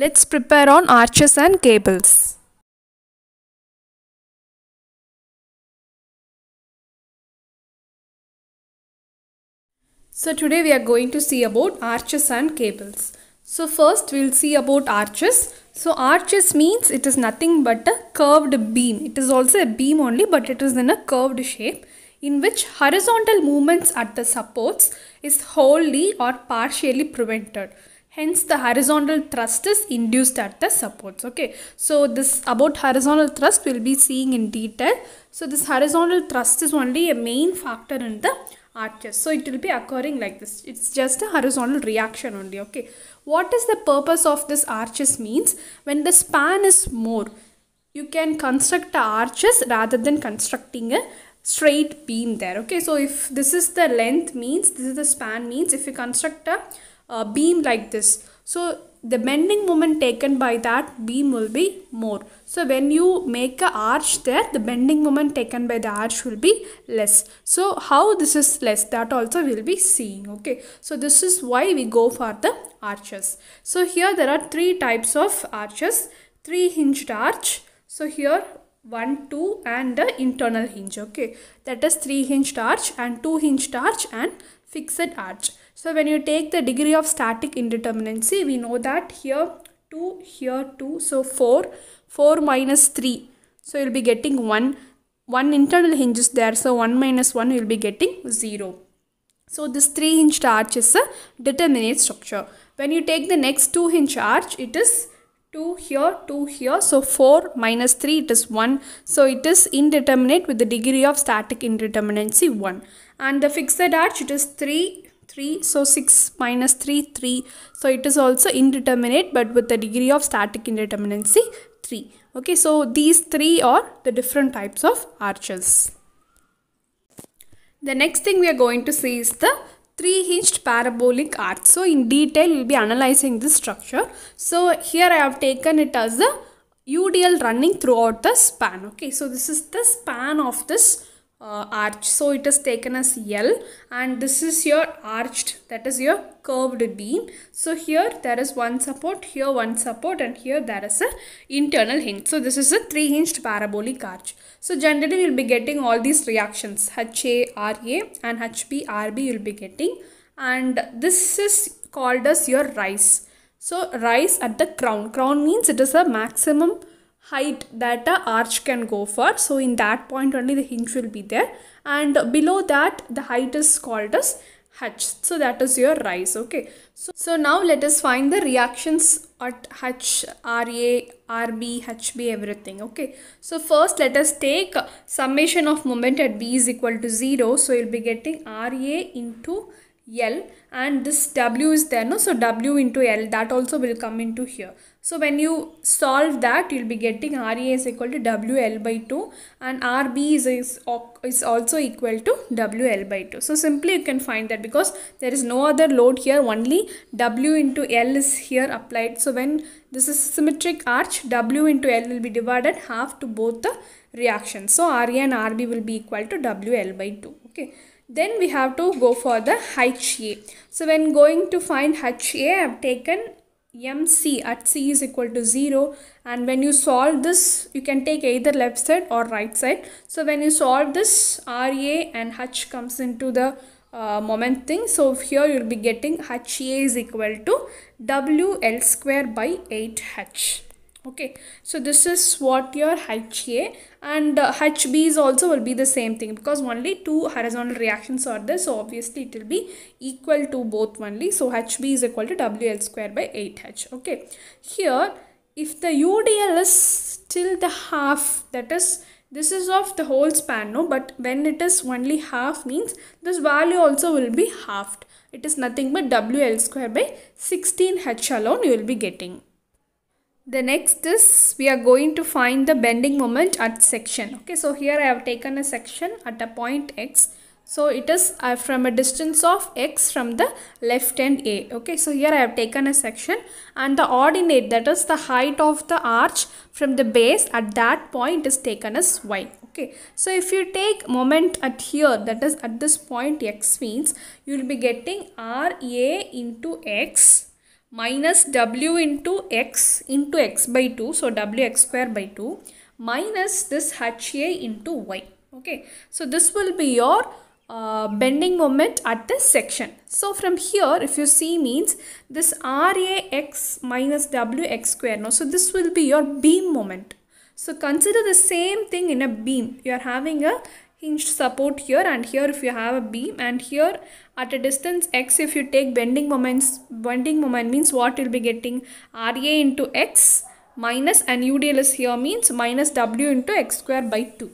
Let's prepare on arches and cables. So today we are going to see about arches and cables. So first we'll see about arches. So arches means it is nothing but a curved beam. It is also a beam only but it is in a curved shape in which horizontal movements at the supports is wholly or partially prevented. Hence the horizontal thrust is induced at the supports. Okay. So this about horizontal thrust we'll be seeing in detail. So this horizontal thrust is only a main factor in the arches. So it will be occurring like this. It's just a horizontal reaction only. Okay. What is the purpose of this arches means? When the span is more, you can construct arches rather than constructing a straight beam there. Okay. So if this is the length means, this is the span means, if you construct a uh, beam like this. So the bending moment taken by that beam will be more. So when you make a arch there, the bending moment taken by the arch will be less. So how this is less, that also we'll be seeing. Okay. So this is why we go for the arches. So here there are three types of arches. Three hinged arch. So here 1, 2 and the internal hinge. Okay. That is three hinged arch and two hinged arch and fixed arch. So when you take the degree of static indeterminacy, we know that here 2, here 2, so 4, 4 minus 3. So you'll be getting 1, 1 internal hinges there, so 1 minus 1 you'll be getting 0. So this 3 hinged arch is a determinate structure. When you take the next 2 hinge arch, it is 2 here, 2 here. So 4 minus 3, it is 1. So it is indeterminate with the degree of static indeterminacy 1. And the fixed arch, it is 3, 3 so 6 minus 3 3 so it is also indeterminate but with the degree of static indeterminacy 3 okay so these three are the different types of arches the next thing we are going to see is the three hinged parabolic arch so in detail we'll be analyzing this structure so here i have taken it as a udl running throughout the span okay so this is the span of this uh, arch so it is taken as L and this is your arched that is your curved beam so here there is one support here one support and here there is a internal hinge so this is a three hinged parabolic arch so generally we will be getting all these reactions HA RA and HB RB you will be getting and this is called as your rise so rise at the crown crown means it is a maximum height that the arch can go for so in that point only the hinge will be there and below that the height is called as h so that is your rise okay so, so now let us find the reactions at h ra rb hb everything okay so first let us take summation of moment at b is equal to 0 so you'll be getting ra into L and this W is there no so W into L that also will come into here so when you solve that, you'll be getting RA is equal to WL by 2 and RB is, is, is also equal to WL by 2. So simply you can find that because there is no other load here, only W into L is here applied. So when this is symmetric arch, W into L will be divided half to both the reactions. So RA and RB will be equal to WL by 2. Okay then we have to go for the HA. So when going to find HA, I have taken mc at c is equal to 0 and when you solve this you can take either left side or right side so when you solve this ra and h comes into the uh, moment thing so here you'll be getting ha is equal to wl square by 8h okay so this is what your HA and uh, HBs also will be the same thing because only two horizontal reactions are there so obviously it will be equal to both only so HB is equal to WL square by 8H okay here if the UDL is still the half that is this is of the whole span no but when it is only half means this value also will be halved it is nothing but WL square by 16H alone you will be getting the next is we are going to find the bending moment at section okay so here i have taken a section at a point x so it is uh, from a distance of x from the left end a okay so here i have taken a section and the ordinate that is the height of the arch from the base at that point is taken as y okay so if you take moment at here that is at this point x means you will be getting r a into x minus w into x into x by 2 so wx square by 2 minus this ha into y okay so this will be your uh, bending moment at this section. So from here if you see means this RAX minus WX square now so this will be your beam moment. So consider the same thing in a beam. You are having a hinge support here and here if you have a beam and here at a distance x if you take bending moments bending moment means what you'll be getting ra into x minus and udl is here means minus w into x square by 2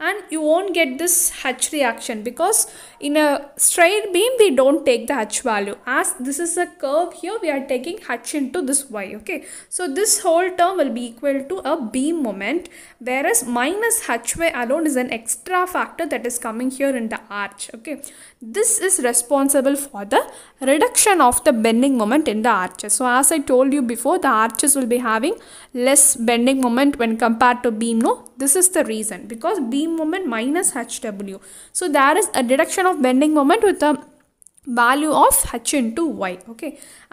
and you won't get this H reaction because in a straight beam we don't take the H value as this is a curve here we are taking H into this Y okay. So this whole term will be equal to a beam moment whereas minus way alone is an extra factor that is coming here in the arch okay. This is responsible for the reduction of the bending moment in the arches. So as I told you before, the arches will be having less bending moment when compared to beam. No, this is the reason because beam moment minus HW. So there is a reduction of bending moment with the value of h into y okay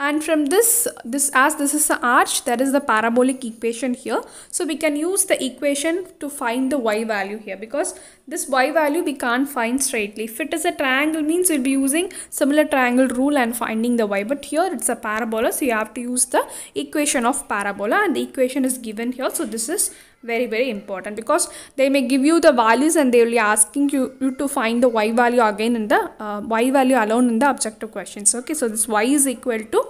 and from this this as this is the arch that is the parabolic equation here so we can use the equation to find the y value here because this y value we can't find straightly if it is a triangle means we'll be using similar triangle rule and finding the y but here it's a parabola so you have to use the equation of parabola and the equation is given here so this is very very important because they may give you the values and they will be asking you, you to find the y value again in the uh, y value alone in the objective questions okay so this y is equal to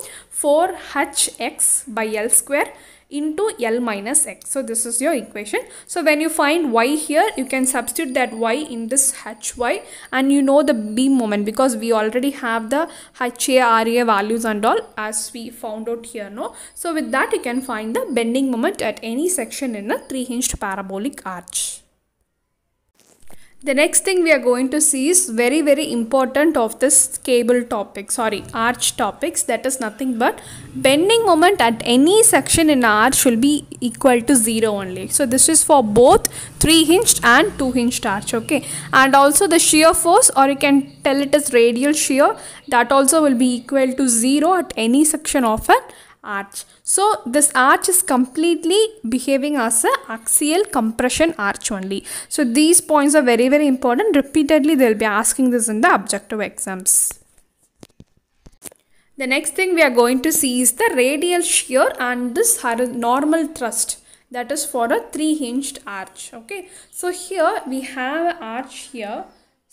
4hx by l square into L minus X. So this is your equation. So when you find Y here, you can substitute that Y in this HY and you know the beam moment because we already have the RA values and all as we found out here, no? So with that, you can find the bending moment at any section in a 3 hinged parabolic arch. The next thing we are going to see is very very important of this cable topic, sorry arch topics that is nothing but bending moment at any section in arch will be equal to 0 only. So this is for both 3 hinged and 2 hinged arch okay and also the shear force or you can tell it is radial shear that also will be equal to 0 at any section of an arch. So this arch is completely behaving as a axial compression arch only. So these points are very very important. Repeatedly they'll be asking this in the objective exams. The next thing we are going to see is the radial shear and this normal thrust that is for a 3 hinged arch. Okay. So here we have an arch here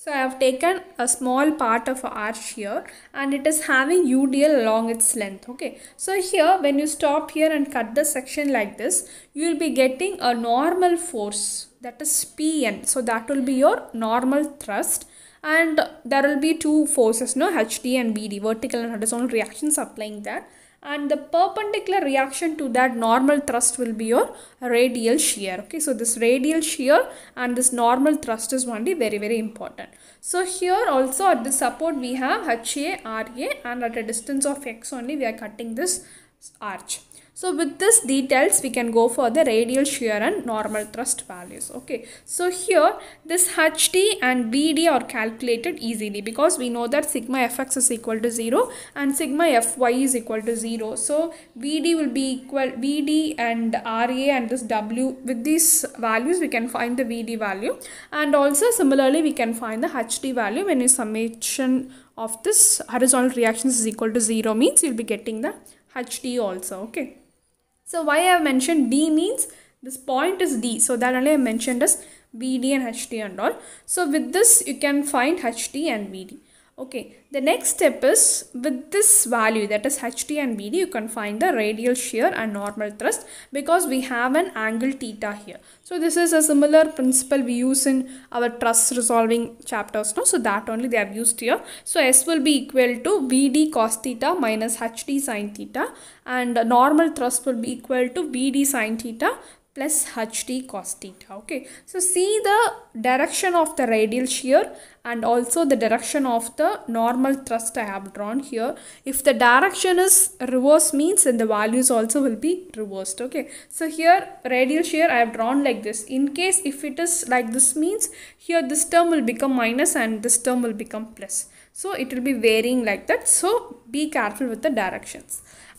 so I have taken a small part of arch here and it is having UDL along its length. Okay. So here when you stop here and cut the section like this, you will be getting a normal force that is Pn. So that will be your normal thrust and there will be two forces no HD and BD vertical and horizontal reactions applying there and the perpendicular reaction to that normal thrust will be your radial shear okay so this radial shear and this normal thrust is only very very important so here also at the support we have HA, RA and at a distance of x only we are cutting this arch so with this details, we can go for the radial shear and normal thrust values. Okay. So here, this HT and BD are calculated easily because we know that sigma Fx is equal to 0 and sigma Fy is equal to 0. So BD will be equal, BD and RA and this W, with these values, we can find the VD value. And also similarly, we can find the HT value when the summation of this horizontal reactions is equal to 0 means you'll be getting the HD also okay so why I have mentioned D means this point is D. So that only I mentioned as BD and HT and all. So with this you can find HT and BD. Okay, the next step is with this value that is HT and BD you can find the radial shear and normal thrust because we have an angle theta here. So this is a similar principle we use in our thrust resolving chapters now. So that only they have used here. So S will be equal to BD cos theta minus HT sin theta and normal thrust will be equal to BD sin theta plus ht cos theta okay so see the direction of the radial shear and also the direction of the normal thrust i have drawn here if the direction is reverse means then the values also will be reversed okay so here radial shear i have drawn like this in case if it is like this means here this term will become minus and this term will become plus so it will be varying like that so be careful with the directions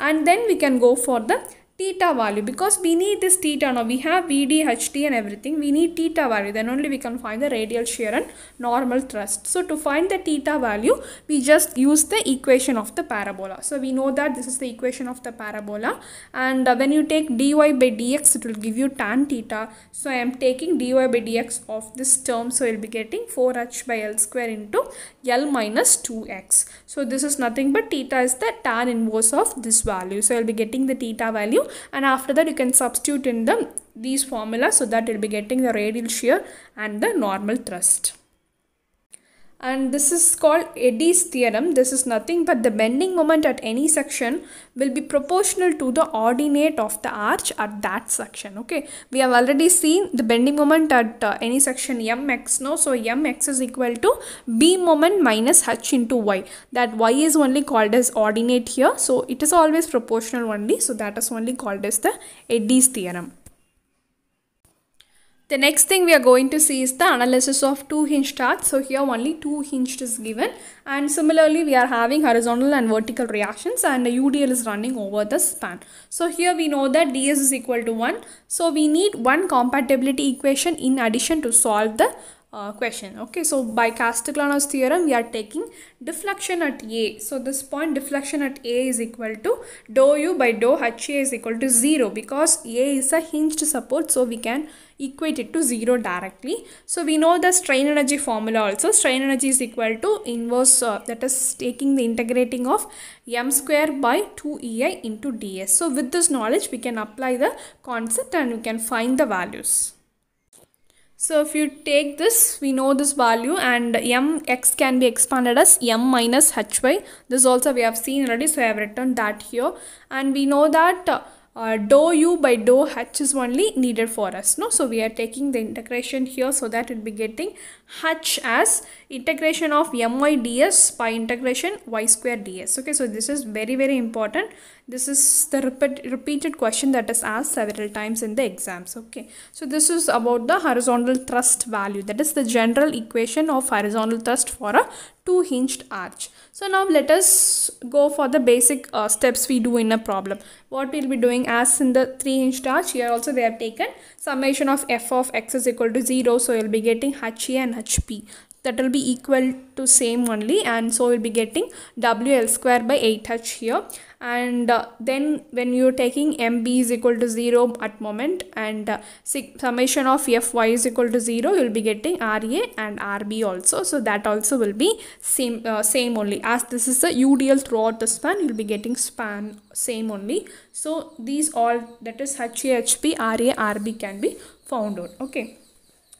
and then we can go for the theta value because we need this theta now we have VD, HT and everything we need theta value then only we can find the radial shear and normal thrust. So to find the theta value we just use the equation of the parabola. So we know that this is the equation of the parabola and uh, when you take dy by dx it will give you tan theta. So I am taking dy by dx of this term so you will be getting 4h by L square into L minus 2x. So this is nothing but theta is the tan inverse of this value. So you will be getting the theta value value and after that you can substitute in the these formula so that you'll be getting the radial shear and the normal thrust and this is called Eddy's theorem. This is nothing but the bending moment at any section will be proportional to the ordinate of the arch at that section. Okay, we have already seen the bending moment at uh, any section mx no so mx is equal to b moment minus h into y that y is only called as ordinate here so it is always proportional only so that is only called as the eddy's theorem the next thing we are going to see is the analysis of two hinged starts. So here only two hinged is given and similarly we are having horizontal and vertical reactions and the UDL is running over the span. So here we know that DS is equal to 1. So we need one compatibility equation in addition to solve the uh, question okay so by Castellanos theorem we are taking deflection at A so this point deflection at A is equal to dou u by dou HA is equal to 0 because A is a hinged support so we can equate it to 0 directly so we know the strain energy formula also strain energy is equal to inverse uh, that is taking the integrating of m square by 2ei into ds so with this knowledge we can apply the concept and we can find the values so if you take this, we know this value and mx can be expanded as m minus h by. This also we have seen already, so I have written that here. And we know that do uh, dou u by dou h is only needed for us no so we are taking the integration here so that it will be getting h as integration of my ds by integration y square ds okay so this is very very important this is the repeat, repeated question that is asked several times in the exams okay so this is about the horizontal thrust value that is the general equation of horizontal thrust for a two hinged arch so now let us go for the basic uh, steps we do in a problem what we'll be doing as in the three hinged arch here also they have taken summation of f of x is equal to 0 so you'll be getting ha and hp that will be equal to same only and so we'll be getting WL square by 8H here and uh, then when you're taking MB is equal to 0 at moment and uh, summation of FY is equal to 0 you'll be getting RA and RB also so that also will be same uh, same only as this is the UDL throughout the span you'll be getting span same only so these all that is HAHP RA RB can be found out okay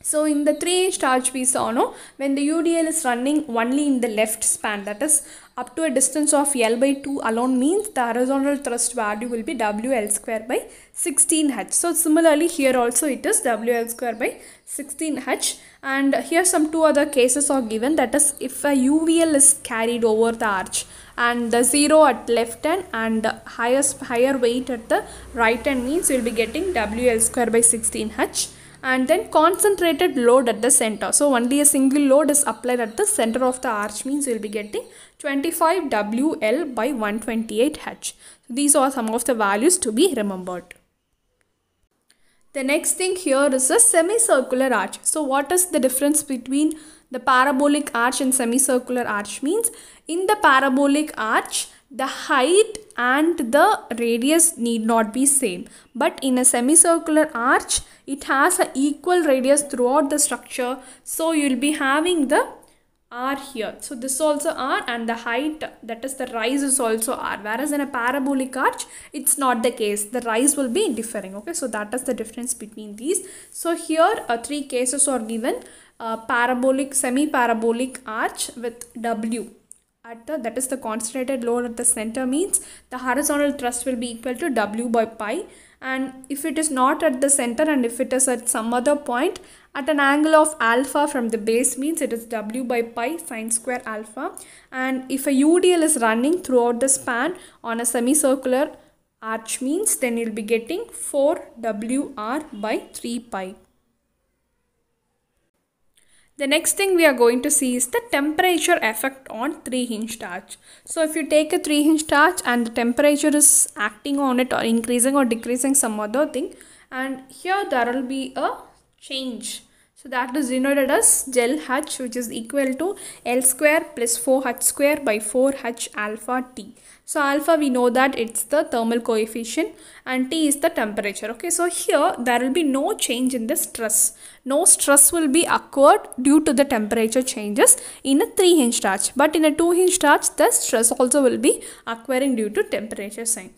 so in the 3 arch we saw no, when the UDL is running only in the left span that is up to a distance of L by 2 alone means the horizontal thrust value will be WL square by 16H. So similarly here also it is WL square by 16H and here some two other cases are given that is if a UVL is carried over the arch and the 0 at left end and the highest, higher weight at the right end means you will be getting WL square by 16H and then concentrated load at the center. So only a single load is applied at the center of the arch means you'll be getting 25 WL by 128H. These are some of the values to be remembered. The next thing here is a semicircular arch. So what is the difference between the parabolic arch and semicircular arch means? In the parabolic arch, the height and the radius need not be same but in a semicircular arch it has an equal radius throughout the structure so you will be having the r here so this also r and the height that is the rise is also r whereas in a parabolic arch it's not the case the rise will be differing okay so that is the difference between these so here uh, three cases are given uh, parabolic semi parabolic arch with w at the that is the concentrated load at the center means the horizontal thrust will be equal to w by pi and if it is not at the center and if it is at some other point at an angle of alpha from the base means it is w by pi sine square alpha and if a udl is running throughout the span on a semicircular arch means then you'll be getting 4wr by 3 pi the next thing we are going to see is the temperature effect on 3 hinge starch. So if you take a 3 hinge starch and the temperature is acting on it or increasing or decreasing some other thing and here there will be a change. So that is denoted as gel H which is equal to L square plus 4H square by 4H alpha T. So alpha we know that it's the thermal coefficient and T is the temperature. Okay, so here there will be no change in the stress. No stress will be occurred due to the temperature changes in a 3 hinge starch. But in a 2 hinge starch the stress also will be acquiring due to temperature sign.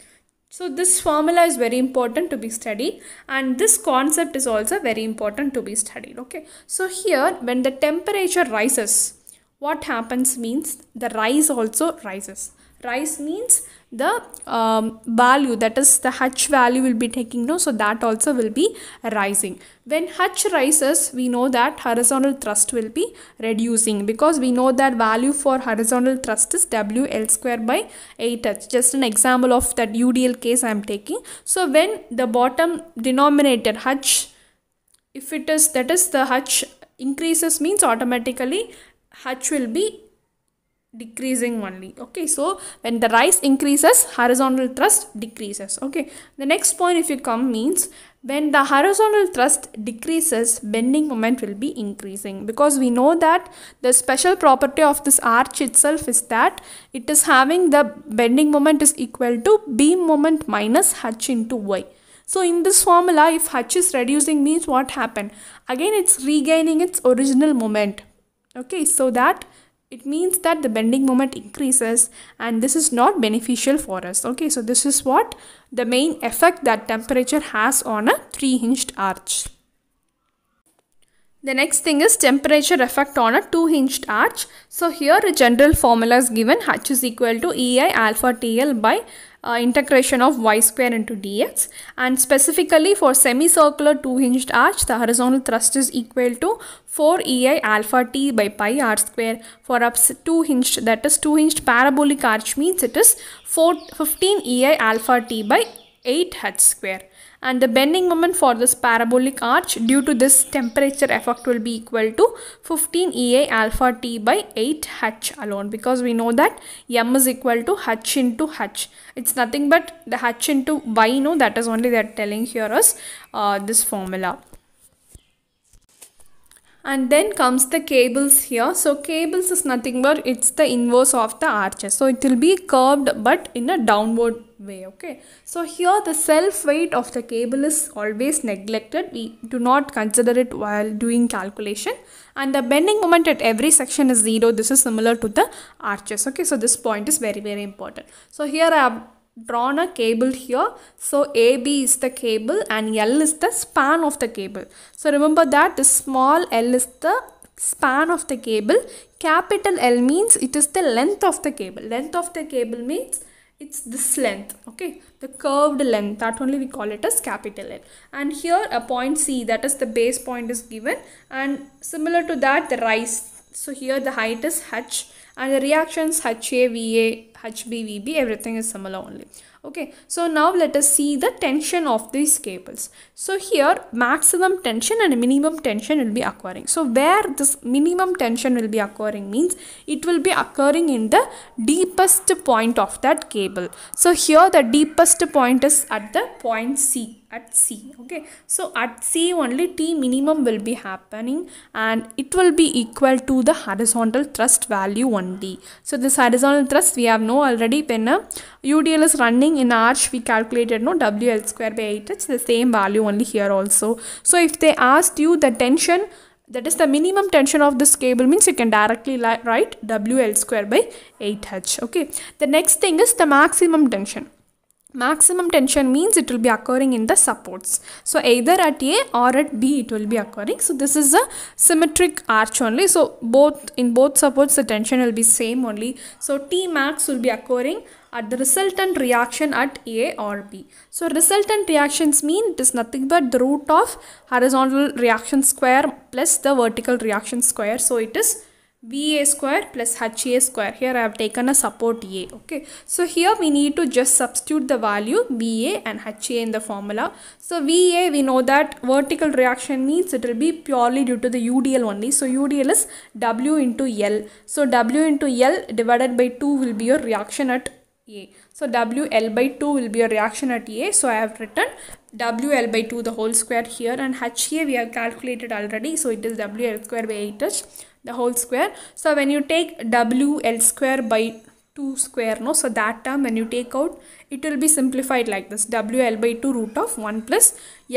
So this formula is very important to be studied and this concept is also very important to be studied. Okay, so here when the temperature rises, what happens means the rise also rises rice means the um, value that is the h value will be taking no so that also will be rising when h rises we know that horizontal thrust will be reducing because we know that value for horizontal thrust is wl square by 8h just an example of that udl case i am taking so when the bottom denominator h if it is that is the h increases means automatically h will be decreasing only okay so when the rise increases horizontal thrust decreases okay the next point if you come means when the horizontal thrust decreases bending moment will be increasing because we know that the special property of this arch itself is that it is having the bending moment is equal to beam moment minus h into y so in this formula if h is reducing means what happened again it's regaining its original moment okay so that it means that the bending moment increases and this is not beneficial for us okay so this is what the main effect that temperature has on a three hinged arch the next thing is temperature effect on a 2 hinged arch. So here a general formula is given h is equal to EI alpha TL by uh, integration of y square into dx and specifically for semicircular two hinged arch the horizontal thrust is equal to 4 ei alpha t by pi r square for up two hinged that is two hinged parabolic arch means it is 4 15 ei alpha t by 8 h square and the bending moment for this parabolic arch due to this temperature effect will be equal to 15 EA alpha T by 8 H alone because we know that M is equal to H into H. It's nothing but the H into Y no that is only they are telling here is uh, this formula and then comes the cables here so cables is nothing but it's the inverse of the arches so it will be curved but in a downward way okay so here the self weight of the cable is always neglected we do not consider it while doing calculation and the bending moment at every section is zero this is similar to the arches okay so this point is very very important so here i have drawn a cable here. So AB is the cable and L is the span of the cable. So remember that the small L is the span of the cable. Capital L means it is the length of the cable. Length of the cable means it's this length okay the curved length that only we call it as capital L and here a point C that is the base point is given and similar to that the rise so here the height is H and the reactions HAVA HBVB everything is similar only okay so now let us see the tension of these cables so here maximum tension and minimum tension will be occurring so where this minimum tension will be occurring means it will be occurring in the deepest point of that cable so here the deepest point is at the point C at C okay so at C only T minimum will be happening and it will be equal to the horizontal thrust value only so this horizontal thrust we have no already when UDL uh, is running in arch we calculated no WL square by 8h the same value only here also so if they asked you the tension that is the minimum tension of this cable means you can directly write WL square by 8h okay the next thing is the maximum tension maximum tension means it will be occurring in the supports so either at a or at b it will be occurring so this is a symmetric arch only so both in both supports the tension will be same only so t max will be occurring at the resultant reaction at a or b so resultant reactions mean it is nothing but the root of horizontal reaction square plus the vertical reaction square so it is BA square plus HA square. Here I have taken a support A. Okay. So here we need to just substitute the value BA and HA in the formula. So VA we know that vertical reaction means it will be purely due to the UDL only. So UDL is W into L. So W into L divided by 2 will be your reaction at A. So WL by 2 will be your reaction at A. So I have written WL by 2 the whole square here and HA we have calculated already. So it is WL square by 8H the whole square so when you take wl square by 2 square no so that term when you take out it will be simplified like this wl by 2 root of 1 plus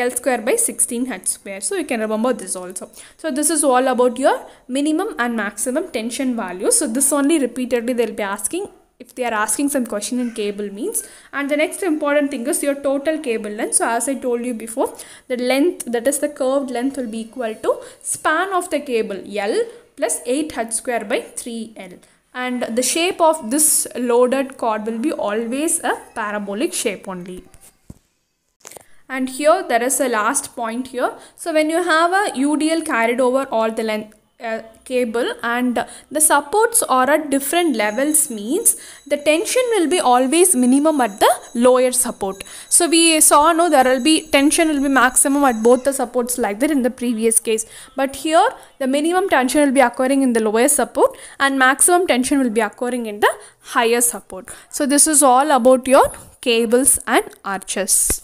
l square by 16h square so you can remember this also so this is all about your minimum and maximum tension values so this only repeatedly they'll be asking if they are asking some question in cable means and the next important thing is your total cable length so as i told you before the length that is the curved length will be equal to span of the cable l plus 8 h square by 3l and the shape of this loaded cord will be always a parabolic shape only and here there is a last point here so when you have a udl carried over all the length uh, cable and the supports are at different levels means the tension will be always minimum at the lower support so we saw no there will be tension will be maximum at both the supports like that in the previous case but here the minimum tension will be occurring in the lower support and maximum tension will be occurring in the higher support so this is all about your cables and arches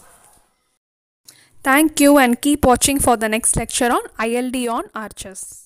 thank you and keep watching for the next lecture on ILD on arches